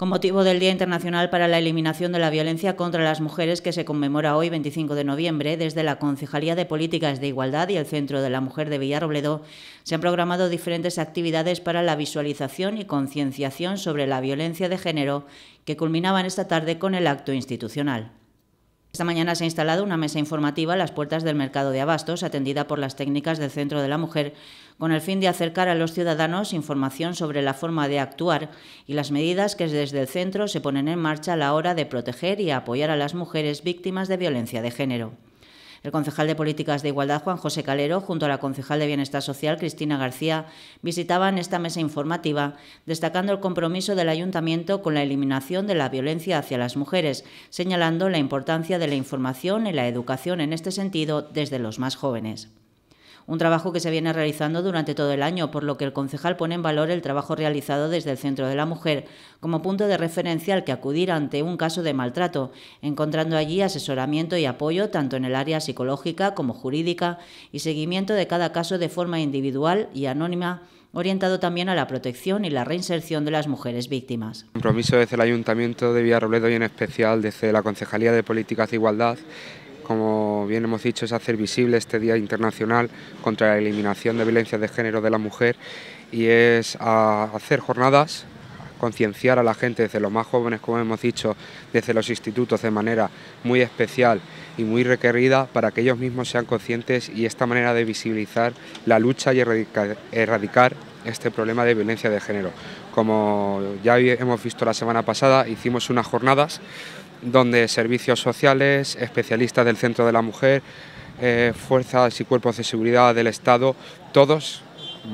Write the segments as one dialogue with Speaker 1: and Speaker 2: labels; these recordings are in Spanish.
Speaker 1: con motivo del Día Internacional para la Eliminación de la Violencia contra las Mujeres que se conmemora hoy 25 de noviembre, desde la Concejalía de Políticas de Igualdad y el Centro de la Mujer de Villarrobledo, se han programado diferentes actividades para la visualización y concienciación sobre la violencia de género que culminaban esta tarde con el acto institucional. Esta mañana se ha instalado una mesa informativa a las puertas del mercado de abastos, atendida por las técnicas del Centro de la Mujer, con el fin de acercar a los ciudadanos información sobre la forma de actuar y las medidas que desde el centro se ponen en marcha a la hora de proteger y apoyar a las mujeres víctimas de violencia de género. El concejal de Políticas de Igualdad, Juan José Calero, junto a la concejal de Bienestar Social, Cristina García, visitaban esta mesa informativa, destacando el compromiso del Ayuntamiento con la eliminación de la violencia hacia las mujeres, señalando la importancia de la información y la educación en este sentido desde los más jóvenes un trabajo que se viene realizando durante todo el año, por lo que el concejal pone en valor el trabajo realizado desde el Centro de la Mujer como punto de referencia al que acudir ante un caso de maltrato, encontrando allí asesoramiento y apoyo tanto en el área psicológica como jurídica y seguimiento de cada caso de forma individual y anónima orientado también a la protección y la reinserción de las mujeres
Speaker 2: víctimas. Compromiso desde el Ayuntamiento de Villarrobledo y en especial desde la Concejalía de Políticas de Igualdad como bien hemos dicho, es hacer visible este Día Internacional contra la Eliminación de Violencia de Género de la Mujer y es hacer jornadas concienciar a la gente desde los más jóvenes, como hemos dicho, desde los institutos de manera muy especial y muy requerida para que ellos mismos sean conscientes y esta manera de visibilizar la lucha y erradicar, este problema de violencia de género. Como ya hemos visto la semana pasada, hicimos unas jornadas donde servicios sociales, especialistas del Centro de la Mujer, eh, fuerzas y cuerpos de seguridad del Estado, todos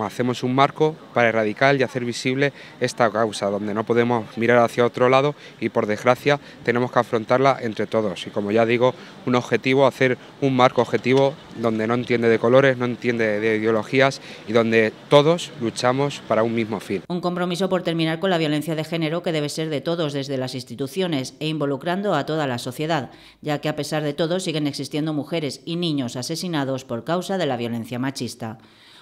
Speaker 2: hacemos un marco para erradicar y hacer visible esta causa, donde no podemos mirar hacia otro lado y por desgracia tenemos que afrontarla entre todos. Y como ya digo, un objetivo, hacer un marco objetivo donde no entiende de colores, no entiende de ideologías y donde todos luchamos para un mismo fin.
Speaker 1: Un compromiso por terminar con la violencia de género que debe ser de todos desde las instituciones e involucrando a toda la sociedad, ya que a pesar de todo siguen existiendo mujeres y niños asesinados por causa de la violencia machista.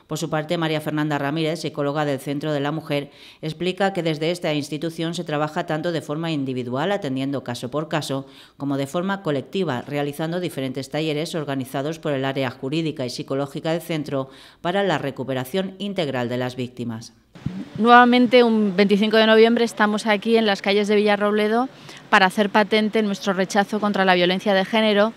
Speaker 1: Por su parte, María Fernanda Ramírez, psicóloga del Centro de la Mujer, explica que desde esta institución se trabaja tanto de forma individual, atendiendo caso por caso, como de forma colectiva, realizando diferentes talleres organizados por el área jurídica y psicológica del centro para la recuperación integral de las víctimas.
Speaker 3: Nuevamente, un 25 de noviembre estamos aquí en las calles de Villarrobledo para hacer patente nuestro rechazo contra la violencia de género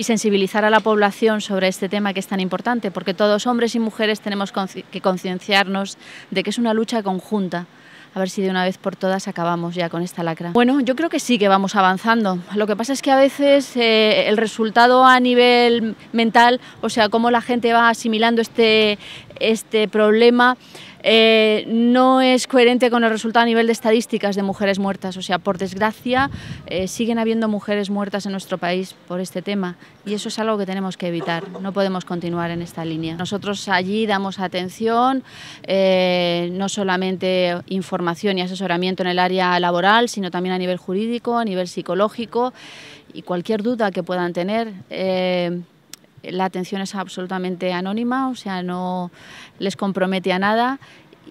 Speaker 3: y sensibilizar a la población sobre este tema que es tan importante, porque todos hombres y mujeres tenemos que concienciarnos de que es una lucha conjunta. A ver si de una vez por todas acabamos ya con esta lacra. Bueno, yo creo que sí que vamos avanzando. Lo que pasa es que a veces eh, el resultado a nivel mental, o sea, cómo la gente va asimilando este, este problema eh, no es coherente con el resultado a nivel de estadísticas de mujeres muertas. O sea, por desgracia, eh, siguen habiendo mujeres muertas en nuestro país por este tema y eso es algo que tenemos que evitar. No podemos continuar en esta línea. Nosotros allí damos atención, eh, no solamente información y asesoramiento en el área laboral, sino también a nivel jurídico, a nivel psicológico y cualquier duda que puedan tener la atención es absolutamente anónima, o sea, no les compromete a nada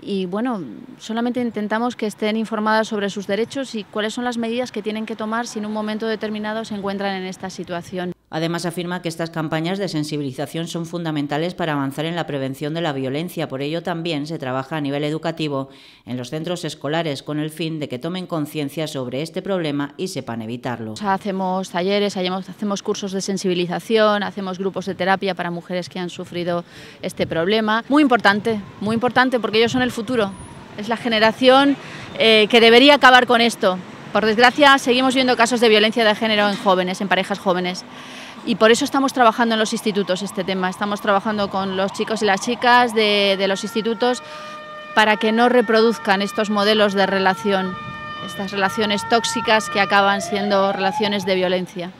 Speaker 3: y bueno, solamente intentamos que estén informadas sobre sus derechos y cuáles son las medidas que tienen que tomar si en un momento determinado se encuentran en esta situación.
Speaker 1: Además, afirma que estas campañas de sensibilización son fundamentales para avanzar en la prevención de la violencia. Por ello, también se trabaja a nivel educativo en los centros escolares con el fin de que tomen conciencia sobre este problema y sepan evitarlo.
Speaker 3: Hacemos talleres, hacemos cursos de sensibilización, hacemos grupos de terapia para mujeres que han sufrido este problema. Muy importante, muy importante porque ellos son el futuro. Es la generación eh, que debería acabar con esto. Por desgracia, seguimos viendo casos de violencia de género en jóvenes, en parejas jóvenes. Y por eso estamos trabajando en los institutos este tema. Estamos trabajando con los chicos y las chicas de, los institutos para que no reproduzcan estos modelos de relación, estas relaciones tóxicas que acaban siendo relaciones de violencia.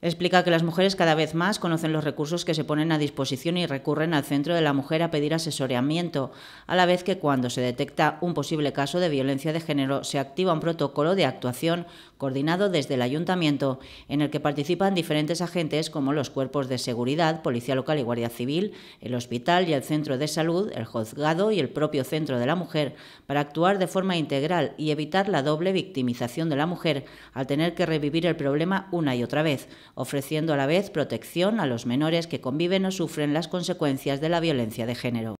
Speaker 1: Explica que las mujeres cada vez más conocen los recursos que se ponen a disposición y recurren al Centro de la Mujer a pedir asesoramiento, a la vez que cuando se detecta un posible caso de violencia de género se activa un protocolo de actuación coordinado desde el ayuntamiento, en el que participan diferentes agentes como los cuerpos de seguridad, policía local y guardia civil, el hospital y el centro de salud, el juzgado y el propio centro de la mujer, para actuar de forma integral y evitar la doble victimización de la mujer al tener que revivir el problema una y otra vez, ofreciendo a la vez protección a los menores que conviven o sufren las consecuencias de la violencia de género.